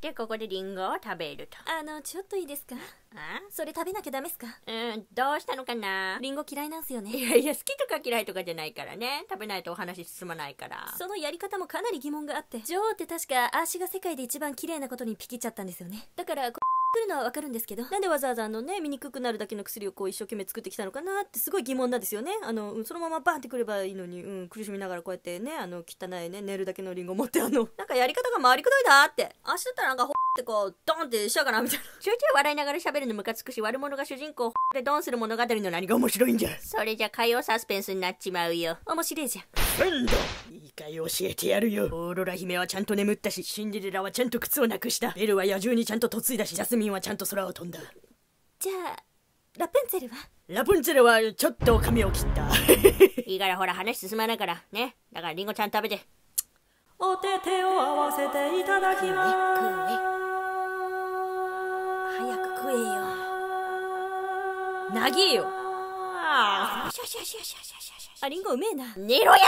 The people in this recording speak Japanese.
で、ここでリンゴを食べると。あの、ちょっといいですかあそれ食べなきゃダメっすかうん、どうしたのかなリンゴ嫌いなんすよね。いやいや、好きとか嫌いとかじゃないからね。食べないとお話進まないから。そのやり方もかなり疑問があって。女王って確か、足が世界で一番綺麗なことにピキちゃったんですよね。だから、来るのはわかるんですけどなんでわざわざあのね醜くくなるだけの薬をこう一生懸命作ってきたのかなってすごい疑問なんですよねあの、うん、そのままバーンってくればいいのに、うん、苦しみながらこうやってねあの汚いね寝るだけのリンゴ持ってあのなんかやり方が回りくどいなって足だったらなんかほってこうドンってしちゃうかなみたいなちょいちょい笑いながら喋るのムカつくし悪者が主人公でドンする物語の何が面白いんじゃそれじゃ火曜サスペンスになっちまうよ面白いじゃんんだいいか教えてやるよオーロラ姫はちゃんと眠ったしシンデレラはちゃんと靴をなくしたベルは野獣にちゃんと嫁いだしジャスミンはちゃんと空を飛んだじゃあラプンツェルはラプンツェルはちょっと髪を切った いいからほら話進まないからねだからリンゴちゃん食べてお手手を合わせていただきます早く食えよなぎよよしよしよしよしゃしゃしゃしあリンゴうめえな寝ろや